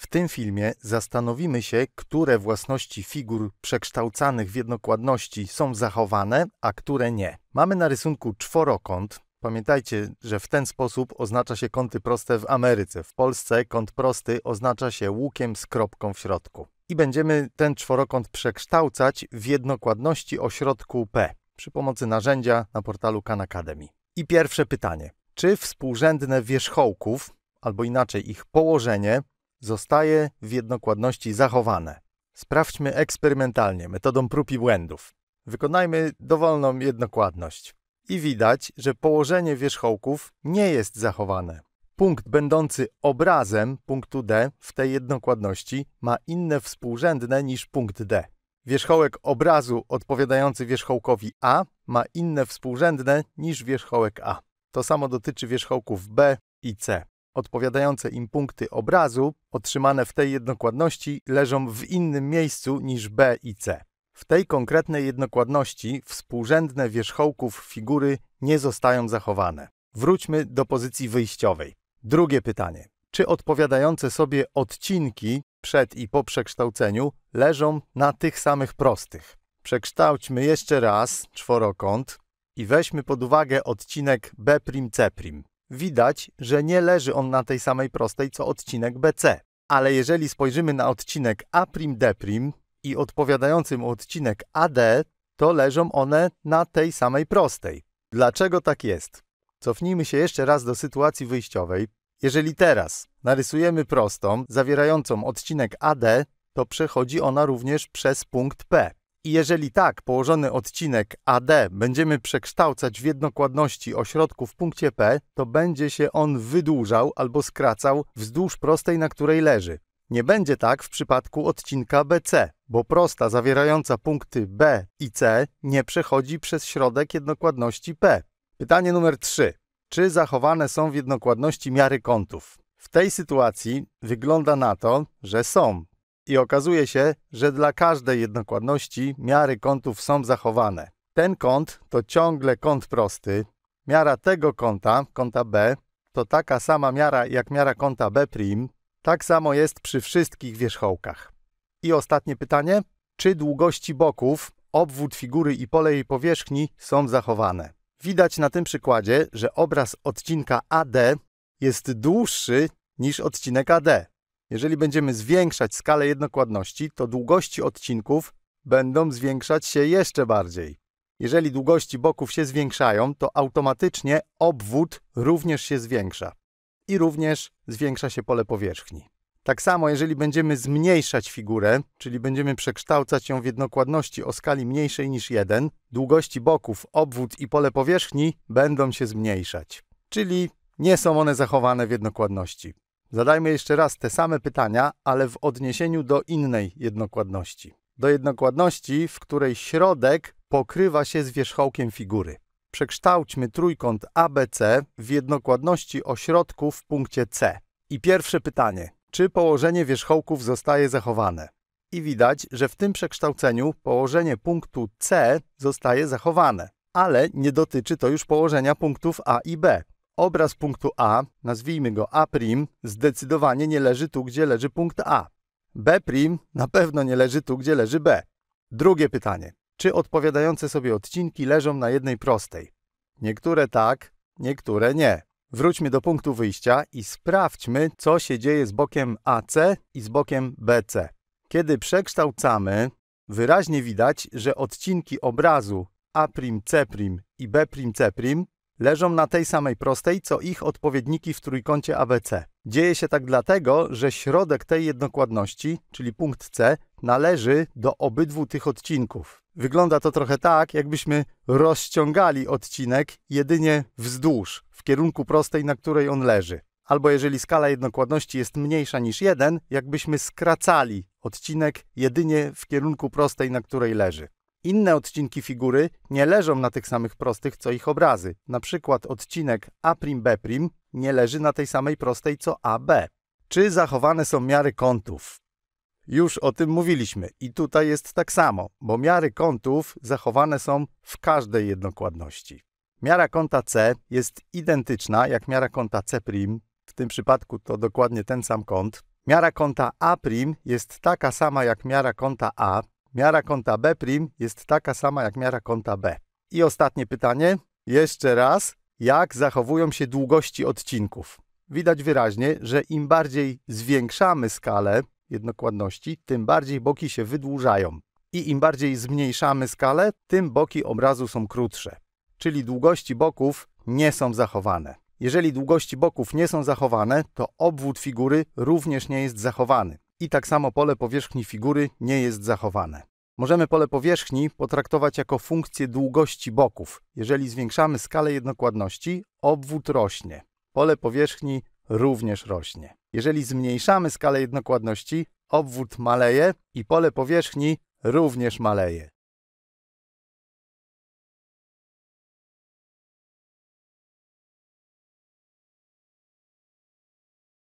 W tym filmie zastanowimy się, które własności figur przekształcanych w jednokładności są zachowane, a które nie. Mamy na rysunku czworokąt. Pamiętajcie, że w ten sposób oznacza się kąty proste w Ameryce. W Polsce kąt prosty oznacza się łukiem z kropką w środku. I będziemy ten czworokąt przekształcać w jednokładności o środku P przy pomocy narzędzia na portalu Khan Academy. I pierwsze pytanie. Czy współrzędne wierzchołków, albo inaczej ich położenie, zostaje w jednokładności zachowane. Sprawdźmy eksperymentalnie, metodą prób i błędów. Wykonajmy dowolną jednokładność. I widać, że położenie wierzchołków nie jest zachowane. Punkt będący obrazem punktu D w tej jednokładności ma inne współrzędne niż punkt D. Wierzchołek obrazu odpowiadający wierzchołkowi A ma inne współrzędne niż wierzchołek A. To samo dotyczy wierzchołków B i C. Odpowiadające im punkty obrazu, otrzymane w tej jednokładności, leżą w innym miejscu niż B i C. W tej konkretnej jednokładności współrzędne wierzchołków figury nie zostają zachowane. Wróćmy do pozycji wyjściowej. Drugie pytanie. Czy odpowiadające sobie odcinki przed i po przekształceniu leżą na tych samych prostych? Przekształćmy jeszcze raz czworokąt i weźmy pod uwagę odcinek B'C' widać, że nie leży on na tej samej prostej co odcinek BC. Ale jeżeli spojrzymy na odcinek A'D' i odpowiadający mu odcinek AD, to leżą one na tej samej prostej. Dlaczego tak jest? Cofnijmy się jeszcze raz do sytuacji wyjściowej. Jeżeli teraz narysujemy prostą zawierającą odcinek AD, to przechodzi ona również przez punkt P. I jeżeli tak położony odcinek AD będziemy przekształcać w jednokładności o środku w punkcie P, to będzie się on wydłużał albo skracał wzdłuż prostej, na której leży. Nie będzie tak w przypadku odcinka BC, bo prosta zawierająca punkty B i C nie przechodzi przez środek jednokładności P. Pytanie numer 3. Czy zachowane są w jednokładności miary kątów? W tej sytuacji wygląda na to, że są, i okazuje się, że dla każdej jednokładności miary kątów są zachowane. Ten kąt to ciągle kąt prosty. Miara tego kąta, kąta B, to taka sama miara jak miara kąta B'. Tak samo jest przy wszystkich wierzchołkach. I ostatnie pytanie. Czy długości boków, obwód figury i pole jej powierzchni są zachowane? Widać na tym przykładzie, że obraz odcinka AD jest dłuższy niż odcinek AD. Jeżeli będziemy zwiększać skalę jednokładności, to długości odcinków będą zwiększać się jeszcze bardziej. Jeżeli długości boków się zwiększają, to automatycznie obwód również się zwiększa i również zwiększa się pole powierzchni. Tak samo, jeżeli będziemy zmniejszać figurę, czyli będziemy przekształcać ją w jednokładności o skali mniejszej niż 1, długości boków, obwód i pole powierzchni będą się zmniejszać, czyli nie są one zachowane w jednokładności. Zadajmy jeszcze raz te same pytania, ale w odniesieniu do innej jednokładności. Do jednokładności, w której środek pokrywa się z wierzchołkiem figury. Przekształćmy trójkąt ABC w jednokładności o środku w punkcie C. I pierwsze pytanie. Czy położenie wierzchołków zostaje zachowane? I widać, że w tym przekształceniu położenie punktu C zostaje zachowane, ale nie dotyczy to już położenia punktów A i B obraz punktu A, nazwijmy go A', zdecydowanie nie leży tu, gdzie leży punkt A. B' na pewno nie leży tu, gdzie leży B. Drugie pytanie. Czy odpowiadające sobie odcinki leżą na jednej prostej? Niektóre tak, niektóre nie. Wróćmy do punktu wyjścia i sprawdźmy, co się dzieje z bokiem AC i z bokiem BC. Kiedy przekształcamy, wyraźnie widać, że odcinki obrazu A'C' i B'C' leżą na tej samej prostej, co ich odpowiedniki w trójkącie ABC. Dzieje się tak dlatego, że środek tej jednokładności, czyli punkt C, należy do obydwu tych odcinków. Wygląda to trochę tak, jakbyśmy rozciągali odcinek jedynie wzdłuż, w kierunku prostej, na której on leży. Albo jeżeli skala jednokładności jest mniejsza niż 1, jakbyśmy skracali odcinek jedynie w kierunku prostej, na której leży. Inne odcinki figury nie leżą na tych samych prostych co ich obrazy. Na przykład odcinek A'B' nie leży na tej samej prostej co AB. Czy zachowane są miary kątów? Już o tym mówiliśmy i tutaj jest tak samo, bo miary kątów zachowane są w każdej jednokładności. Miara kąta C jest identyczna jak miara kąta C', w tym przypadku to dokładnie ten sam kąt. Miara kąta A' jest taka sama jak miara kąta A, Miara konta B prim jest taka sama jak miara konta B. I ostatnie pytanie, jeszcze raz, jak zachowują się długości odcinków? Widać wyraźnie, że im bardziej zwiększamy skalę jednokładności, tym bardziej boki się wydłużają. I im bardziej zmniejszamy skalę, tym boki obrazu są krótsze. Czyli długości boków nie są zachowane. Jeżeli długości boków nie są zachowane, to obwód figury również nie jest zachowany i tak samo pole powierzchni figury nie jest zachowane. Możemy pole powierzchni potraktować jako funkcję długości boków. Jeżeli zwiększamy skalę jednokładności, obwód rośnie. Pole powierzchni również rośnie. Jeżeli zmniejszamy skalę jednokładności, obwód maleje i pole powierzchni również maleje.